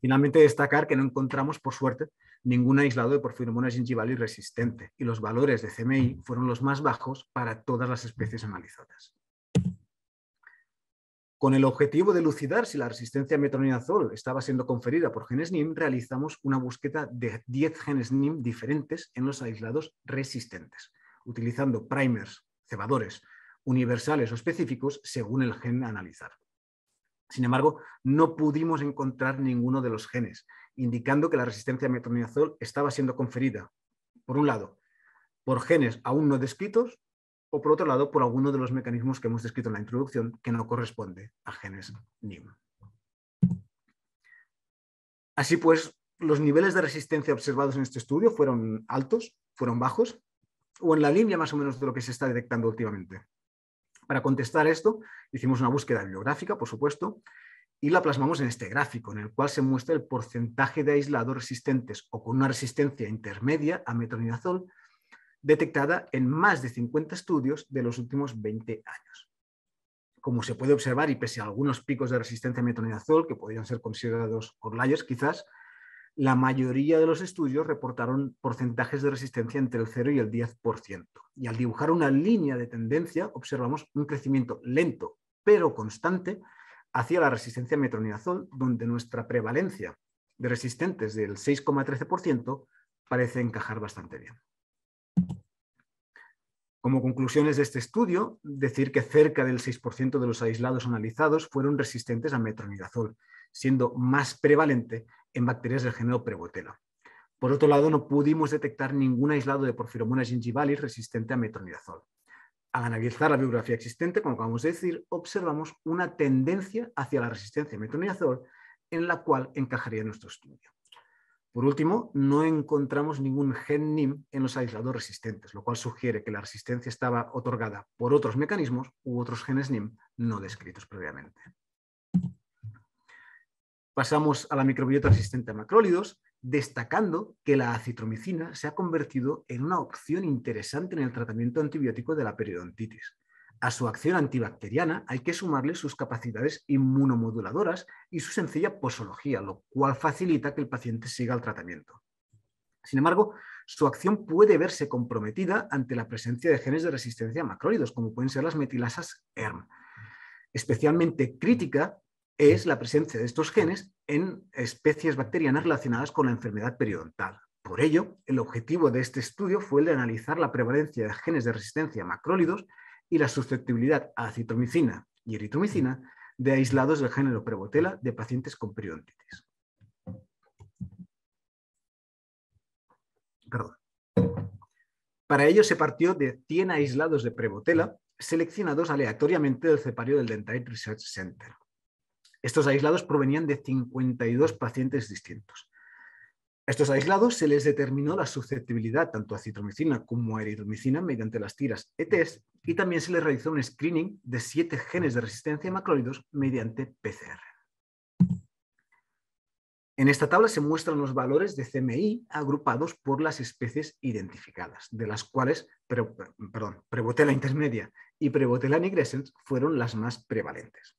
Finalmente, destacar que no encontramos, por suerte, ningún aislado de porfiromona gingivalis resistente y los valores de CMI fueron los más bajos para todas las especies analizadas. Con el objetivo de lucidar si la resistencia a metronidazol estaba siendo conferida por genes NIM, realizamos una búsqueda de 10 genes NIM diferentes en los aislados resistentes, utilizando primers, cebadores, universales o específicos según el gen a analizar. Sin embargo, no pudimos encontrar ninguno de los genes, indicando que la resistencia a metronidazol estaba siendo conferida, por un lado, por genes aún no descritos o por otro lado por alguno de los mecanismos que hemos descrito en la introducción que no corresponde a genes NIM. Así pues, los niveles de resistencia observados en este estudio fueron altos, fueron bajos, o en la línea más o menos de lo que se está detectando últimamente. Para contestar esto, hicimos una búsqueda bibliográfica, por supuesto, y la plasmamos en este gráfico, en el cual se muestra el porcentaje de aislados resistentes o con una resistencia intermedia a metronidazol detectada en más de 50 estudios de los últimos 20 años. Como se puede observar, y pese a algunos picos de resistencia a metronidazol que podrían ser considerados outliers quizás, la mayoría de los estudios reportaron porcentajes de resistencia entre el 0 y el 10%. Y al dibujar una línea de tendencia, observamos un crecimiento lento pero constante hacia la resistencia a metronidazol, donde nuestra prevalencia de resistentes del 6,13% parece encajar bastante bien. Como conclusiones de este estudio, decir que cerca del 6% de los aislados analizados fueron resistentes a metronidazol, siendo más prevalente en bacterias del género Prevotella. Por otro lado, no pudimos detectar ningún aislado de porfiromonas gingivalis resistente a metronidazol. Al analizar la biografía existente, como acabamos de decir, observamos una tendencia hacia la resistencia a metronidazol en la cual encajaría nuestro estudio. Por último, no encontramos ningún gen NIM en los aislados resistentes, lo cual sugiere que la resistencia estaba otorgada por otros mecanismos u otros genes NIM no descritos previamente. Pasamos a la microbiota resistente a macrólidos, destacando que la acitromicina se ha convertido en una opción interesante en el tratamiento antibiótico de la periodontitis. A su acción antibacteriana hay que sumarle sus capacidades inmunomoduladoras y su sencilla posología, lo cual facilita que el paciente siga el tratamiento. Sin embargo, su acción puede verse comprometida ante la presencia de genes de resistencia a macrólidos, como pueden ser las metilasas ERM. Especialmente crítica es la presencia de estos genes en especies bacterianas relacionadas con la enfermedad periodontal. Por ello, el objetivo de este estudio fue el de analizar la prevalencia de genes de resistencia a macrólidos y la susceptibilidad a citomicina y eritromicina de aislados del género prebotela de pacientes con periodontitis. Para ello se partió de 100 aislados de prebotela, seleccionados aleatoriamente del cepario del Dentite Research Center. Estos aislados provenían de 52 pacientes distintos. A estos aislados se les determinó la susceptibilidad tanto a citromicina como a eritromicina mediante las tiras ETS y también se les realizó un screening de siete genes de resistencia a macrólidos mediante PCR. En esta tabla se muestran los valores de CMI agrupados por las especies identificadas, de las cuales Prevotela intermedia y Prevotella nigrescens fueron las más prevalentes.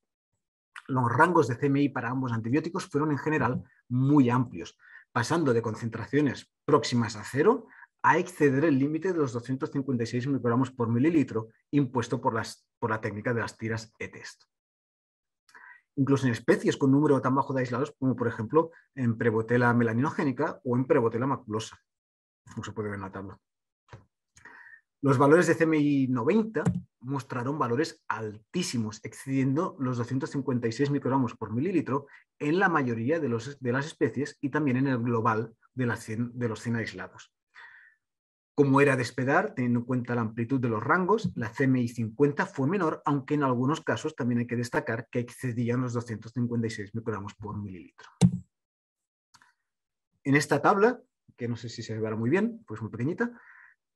Los rangos de CMI para ambos antibióticos fueron en general muy amplios, pasando de concentraciones próximas a cero a exceder el límite de los 256 microgramos por mililitro impuesto por, las, por la técnica de las tiras E-test. Incluso en especies con número tan bajo de aislados, como por ejemplo en prebotela melaninogénica o en prebotela maculosa, como se puede ver en la tabla. Los valores de CMI 90 mostraron valores altísimos, excediendo los 256 microgramos por mililitro en la mayoría de, las especies y también en el global de, los 100 aislados. Como era de esperar, teniendo en cuenta la amplitud de los rangos, la CMI 50 fue menor, aunque en algunos casos también hay que destacar que excedían los 256 microgramos por mililitro. En esta tabla, que no sé si se verá muy bien, pues muy pequeñita,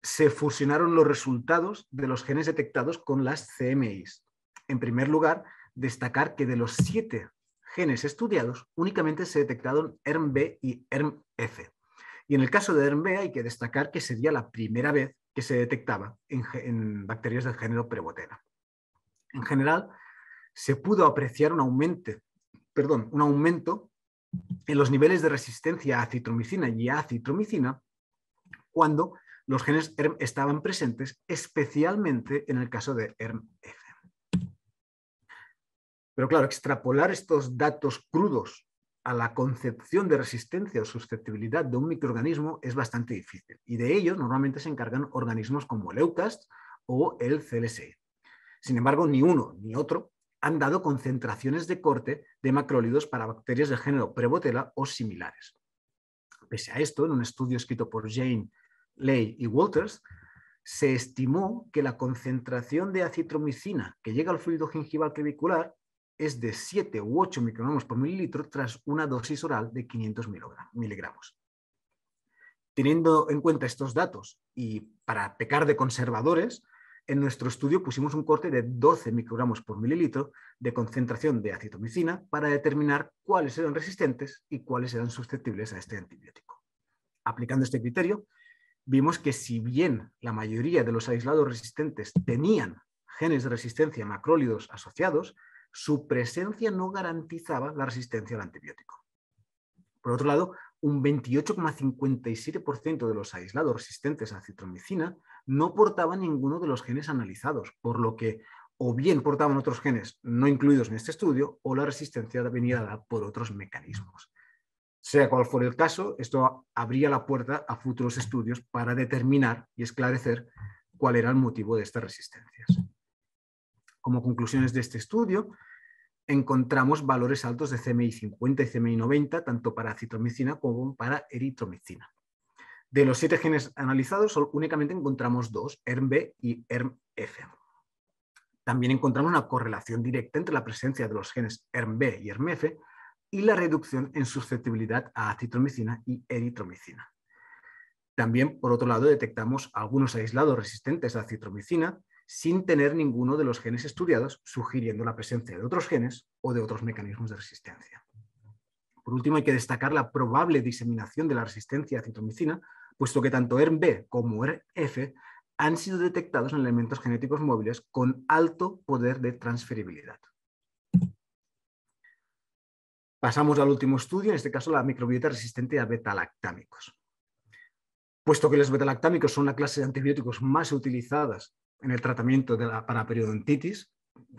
se fusionaron los resultados de los genes detectados con las CMIs. En primer lugar, destacar que de los siete genes estudiados, únicamente se detectaron ERMB y ERMF. Y en el caso de ERMB hay que destacar que sería la primera vez que se detectaba en, bacterias del género Prebotera. En general, se pudo apreciar un aumento, perdón, un aumento en los niveles de resistencia a citromicina y a citromicina cuando los genes ERM estaban presentes, especialmente en el caso de ERMF. Pero claro, extrapolar estos datos crudos a la concepción de resistencia o susceptibilidad de un microorganismo es bastante difícil y de ello normalmente se encargan organismos como el EUCAST o el CLSE. Sin embargo, ni uno ni otro han dado concentraciones de corte de macrólidos para bacterias del género Prevotella o similares. Pese a esto, en un estudio escrito por Jane Ley y Walters, se estimó que la concentración de acitromicina que llega al fluido gingival clavicular es de 7 u 8 microgramos por mililitro tras una dosis oral de 500 miligramos. Teniendo en cuenta estos datos y para pecar de conservadores, en nuestro estudio pusimos un corte de 12 microgramos por mililitro de concentración de acitomicina para determinar cuáles eran resistentes y cuáles eran susceptibles a este antibiótico. Aplicando este criterio, vimos que si bien la mayoría de los aislados resistentes tenían genes de resistencia a macrólidos asociados, su presencia no garantizaba la resistencia al antibiótico. Por otro lado, un 28,57% de los aislados resistentes a citromicina no portaban ninguno de los genes analizados, por lo que o bien portaban otros genes no incluidos en este estudio o la resistencia venía dada por otros mecanismos. Sea cual fuera el caso, esto abría la puerta a futuros estudios para determinar y esclarecer cuál era el motivo de estas resistencias. Como conclusiones de este estudio, encontramos valores altos de CMI 50 y CMI 90, tanto para citromicina como para eritromicina. De los siete genes analizados, únicamente encontramos dos, ERMB y ERMF. También encontramos una correlación directa entre la presencia de los genes ERMB y ERMF y la reducción en susceptibilidad a acitromicina y eritromicina. También, por otro lado, detectamos algunos aislados resistentes a acitromicina sin tener ninguno de los genes estudiados, sugiriendo la presencia de otros genes o de otros mecanismos de resistencia. Por último, hay que destacar la probable diseminación de la resistencia a acitromicina, puesto que tanto ERN-B como ERN-F han sido detectados en elementos genéticos móviles con alto poder de transferibilidad. Pasamos al último estudio, en este caso la microbiota resistente a betalactámicos. Puesto que los betalactámicos son la clase de antibióticos más utilizadas en el tratamiento de la, para periodontitis,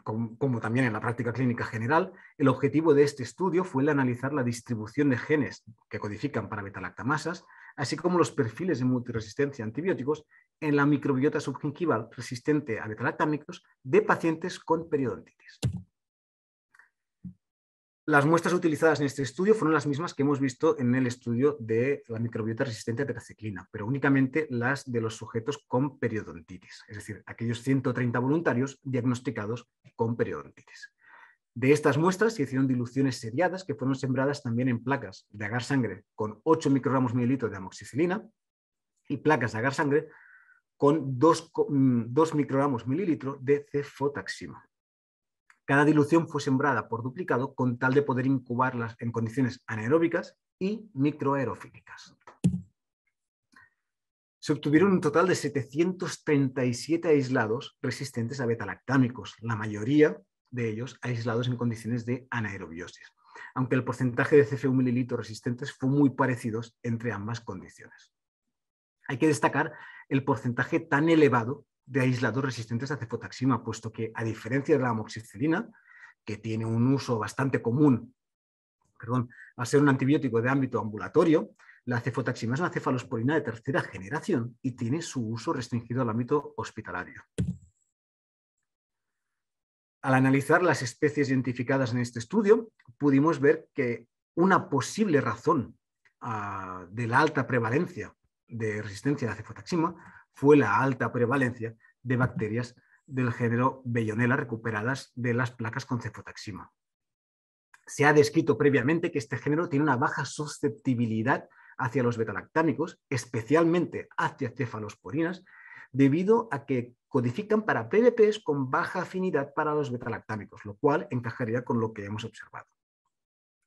como, también en la práctica clínica general, el objetivo de este estudio fue el analizar la distribución de genes que codifican para betalactamasas, así como los perfiles de multiresistencia a antibióticos en la microbiota subgingival resistente a betalactámicos de pacientes con periodontitis. Las muestras utilizadas en este estudio fueron las mismas que hemos visto en el estudio de la microbiota resistente a tetraciclina, pero únicamente las de los sujetos con periodontitis, es decir, aquellos 130 voluntarios diagnosticados con periodontitis. De estas muestras se hicieron diluciones seriadas que fueron sembradas también en placas de agar sangre con 8 microgramos mililitro de amoxicilina y placas de agar sangre con 2, 2 mm, microgramos mililitro de cefotaxima cada dilución fue sembrada por duplicado con tal de poder incubarlas en condiciones anaeróbicas y microaerofílicas. Se obtuvieron un total de 737 aislados resistentes a betalactámicos, la mayoría de ellos aislados en condiciones de anaerobiosis, aunque el porcentaje de CFU mililitro resistentes fue muy parecido entre ambas condiciones. Hay que destacar el porcentaje tan elevado de aislados resistentes a cefotaxima, puesto que, a diferencia de la amoxicilina, que tiene un uso bastante común, perdón, al ser un antibiótico de ámbito ambulatorio, la cefotaxima es una cefalosporina de tercera generación y tiene su uso restringido al ámbito hospitalario. Al analizar las especies identificadas en este estudio, pudimos ver que una posible razón ah, de la alta prevalencia de resistencia a cefotaxima fue la alta prevalencia de bacterias del género Bellonella recuperadas de las placas con cefotaxima. Se ha descrito previamente que este género tiene una baja susceptibilidad hacia los betalactámicos, especialmente hacia cefalosporinas, debido a que codifican para PBPs con baja afinidad para los betalactámicos, lo cual encajaría con lo que hemos observado.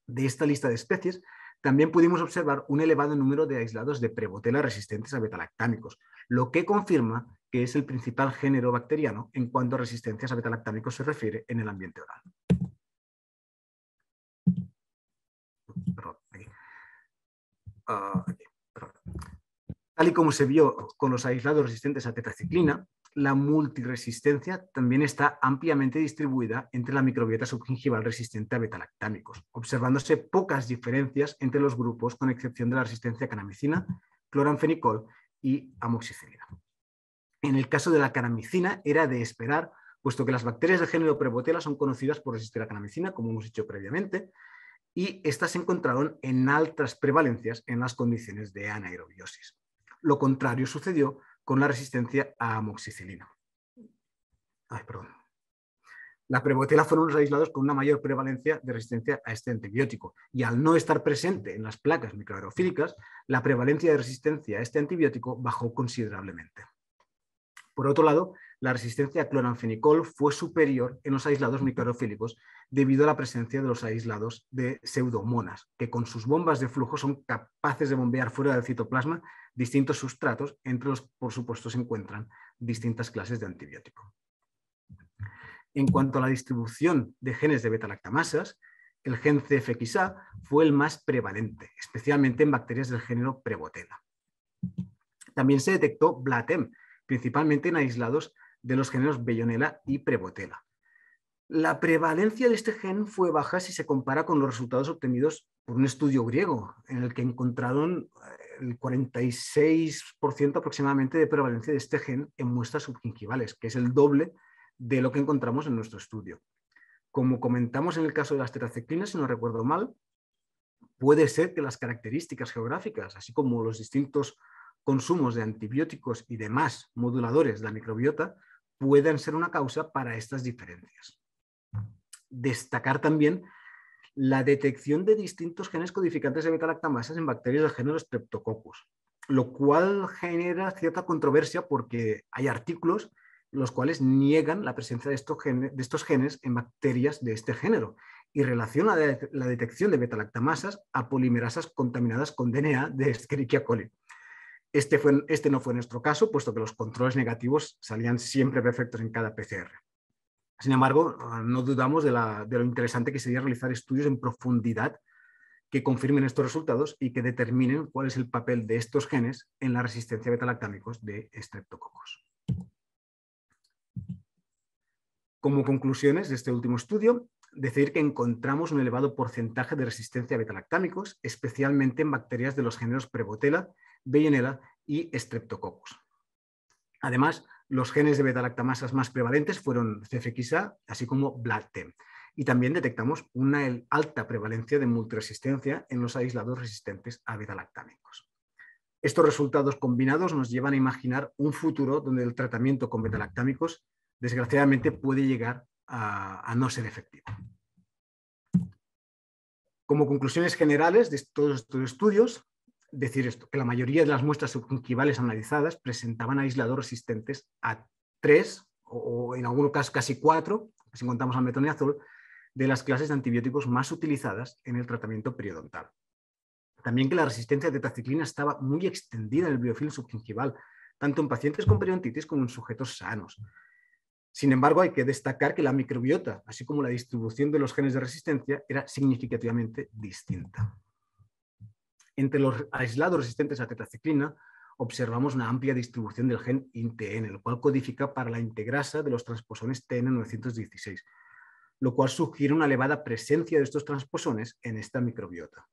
De esta lista de especies, también pudimos observar un elevado número de aislados de prebotela resistentes a betalactámicos, lo que confirma que es el principal género bacteriano en cuanto a resistencias a betalactámicos se refiere en el ambiente oral. Ah, Tal y como se vio con los aislados resistentes a tetraciclina, la multiresistencia también está ampliamente distribuida entre la microbiota subgingival resistente a betalactámicos, observándose pocas diferencias entre los grupos con excepción de la resistencia a canamicina, cloranfenicol y amoxicilina. En el caso de la canamicina era de esperar, puesto que las bacterias de género Prevotella son conocidas por resistir a canamicina, como hemos dicho previamente, y estas se encontraron en altas prevalencias en las condiciones de anaerobiosis. Lo contrario sucedió con la resistencia a amoxicilina. Ay, perdón. La prebotelas fueron los aislados con una mayor prevalencia de resistencia a este antibiótico. Y al no estar presente en las placas microaerofílicas, la prevalencia de resistencia a este antibiótico bajó considerablemente. Por otro lado, la resistencia a cloranfenicol fue superior en los aislados microaerofílicos debido a la presencia de los aislados de pseudomonas, que con sus bombas de flujo son capaces de bombear fuera del citoplasma distintos sustratos, entre los por supuesto se encuentran distintas clases de antibiótico. En cuanto a la distribución de genes de beta-lactamasas, el gen CFXA fue el más prevalente, especialmente en bacterias del género Prevotella. También se detectó Blatem, principalmente en aislados de los géneros Bellonela y Prevotella. La prevalencia de este gen fue baja si se compara con los resultados obtenidos por un estudio griego, en el que encontraron eh, el 46% aproximadamente de prevalencia de este gen en muestras subgingivales, que es el doble de lo que encontramos en nuestro estudio. Como comentamos en el caso de las tetraciclinas, si no recuerdo mal, puede ser que las características geográficas, así como los distintos consumos de antibióticos y demás moduladores de la microbiota, puedan ser una causa para estas diferencias. Destacar también la detección de distintos genes codificantes de beta en bacterias del género Streptococcus, lo cual genera cierta controversia porque hay artículos los cuales niegan la presencia de estos, genes, de estos genes en bacterias de este género y relaciona la detección de betalactamasas a polimerasas contaminadas con DNA de Escherichia coli. Este, este, no fue nuestro caso, puesto que los controles negativos salían siempre perfectos en cada PCR. Sin embargo, ah, no dudamos de, lo interesante que sería realizar estudios en profundidad que confirmen estos resultados y que determinen cuál es el papel de estos genes en la resistencia a betalactámicos de estreptococos. Como conclusiones de este último estudio, decir que encontramos un elevado porcentaje de resistencia a betalactámicos, especialmente en bacterias de los géneros Prebotella, Veillonella y Streptococcus. Además, los genes de betalactamasas más prevalentes fueron CFXA, así como BLATEM, Y también detectamos una alta prevalencia de multiresistencia en los aislados resistentes a betalactámicos. Estos resultados combinados nos llevan a imaginar un futuro donde el tratamiento con betalactámicos desgraciadamente puede llegar a, no ser efectivo. Como conclusiones generales de todos estos estudios, decir esto, que la mayoría de las muestras subgingivales analizadas presentaban aislados resistentes a tres o, en algunos casos casi cuatro, si contamos al azul, de las clases de antibióticos más utilizadas en el tratamiento periodontal. También que la resistencia a tetaciclina estaba muy extendida en el biofilm subgingival, tanto en pacientes con periodontitis como en sujetos sanos. Sin embargo, hay que destacar que la microbiota, así como la distribución de los genes de resistencia, era significativamente distinta. Entre los aislados resistentes a tetraciclina, observamos una amplia distribución del gen INTN, el cual codifica para la integrasa de los transposones TN916, lo cual sugiere una elevada presencia de estos transposones en esta microbiota.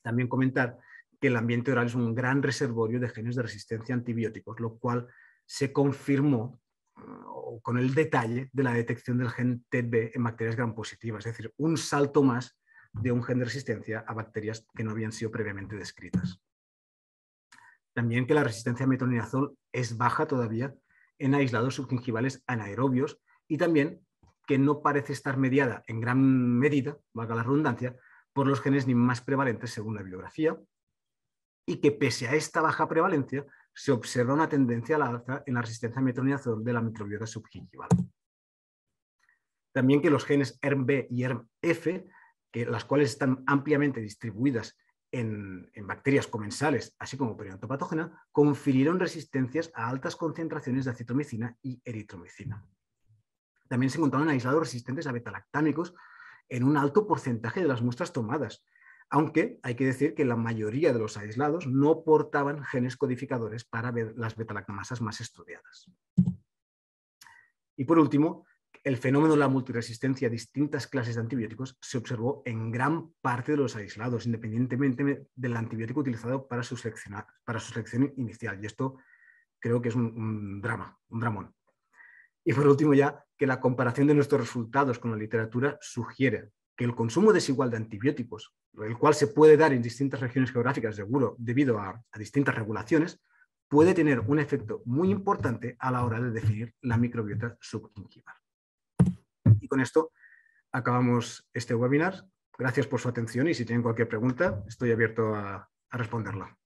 También comentar que el ambiente oral es un gran reservorio de genes de resistencia a antibióticos, lo cual se confirmó o con el detalle de la detección del gen TB en bacterias grampositivas, es decir, un salto más de un gen de resistencia a bacterias que no habían sido previamente descritas. También que la resistencia a metronidazol es baja todavía en aislados subgingivales anaerobios y también que no parece estar mediada en gran medida, valga la redundancia, por los genes ni más prevalentes según la bibliografía y que pese a esta baja prevalencia, se observa una tendencia a la alza en la resistencia a metronidazol de la microbiota subgingival. También que los genes ERM-B y ERMF, que, las cuales están ampliamente distribuidas en, bacterias comensales, así como perinatopatógena, confirieron resistencias a altas concentraciones de acetromicina y eritromicina. También se encontraron aislados resistentes a betalactámicos en un alto porcentaje de las muestras tomadas, aunque hay que decir que la mayoría de los aislados no portaban genes codificadores para ver las betalactamasas más estudiadas. Y por último, el fenómeno de la multiresistencia a distintas clases de antibióticos se observó en gran parte de los aislados, independientemente del antibiótico utilizado para su, selección inicial. Y esto creo que es un, drama, un dramón. Y por último ya, que la comparación de nuestros resultados con la literatura sugiere el consumo desigual de antibióticos, el cual se puede dar en distintas regiones geográficas seguro, debido a, distintas regulaciones, puede tener un efecto muy importante a la hora de definir la microbiota subgingival. Y con esto acabamos este webinar. Gracias por su atención y si tienen cualquier pregunta, estoy abierto a responderla.